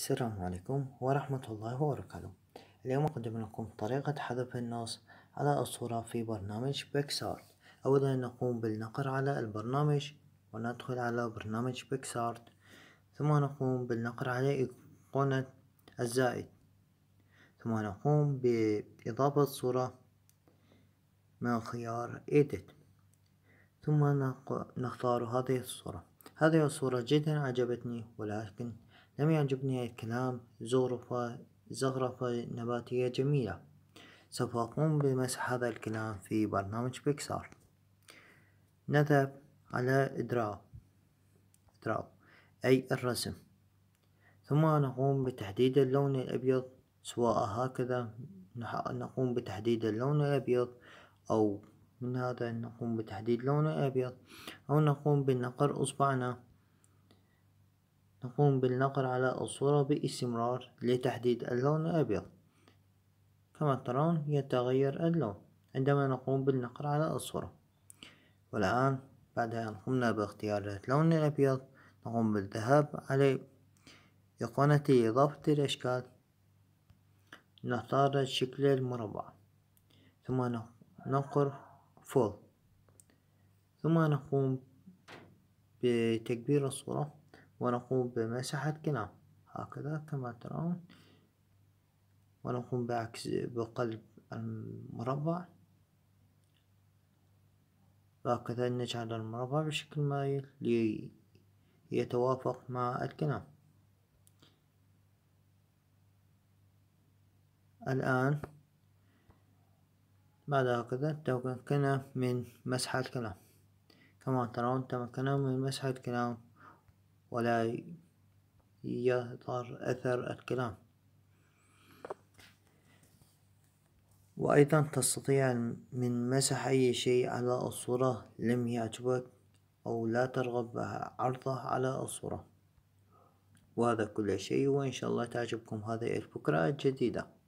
السلام عليكم ورحمة الله وبركاته اليوم أقدم لكم طريقة حذف النص على الصورة في برنامج بيكسارت أولا نقوم بالنقر على البرنامج وندخل على برنامج بيكسارت ثم نقوم بالنقر على أيقونة الزائد ثم نقوم بإضافة صورة من خيار Edit ثم نختار هذه الصورة هذه الصورة جدا عجبتني ولكن لم يعجبني الكلام زغرفة زغرفة نباتية جميلة سوف أقوم بمسح هذا الكلام في برنامج بيكسار نذهب على إدراو إدراو أي الرسم ثم نقوم بتحديد اللون الأبيض سواء هكذا نقوم بتحديد اللون الأبيض أو من هذا نقوم بتحديد لون الأبيض أو نقوم بنقر أصبعنا نقوم بالنقر على الصورة باستمرار لتحديد اللون الأبيض كما ترون يتغير اللون عندما نقوم بالنقر على الصورة والآن بعد أن قمنا باختيار اللون الأبيض نقوم بالذهاب على إيقونة إضافة الأشكال نختار شكل المربع ثم نقر فول ثم نقوم بتكبير الصورة ونقوم بمسح الكلام هكذا كما ترون ونقوم بعكس بقلب المربع وهكذا نجعل المربع بشكل مايل ليتوافق مع الكلام الآن بعد هكذا تمكنا من مسح الكلام كما ترون تمكنا من مسح الكلام ولا يظهر أثر الكلام وأيضا تستطيع من مسح أي شيء على الصورة لم يعجبك أو لا ترغب عرضه على الصورة وهذا كل شيء وإن شاء الله تعجبكم هذه الفكرة الجديدة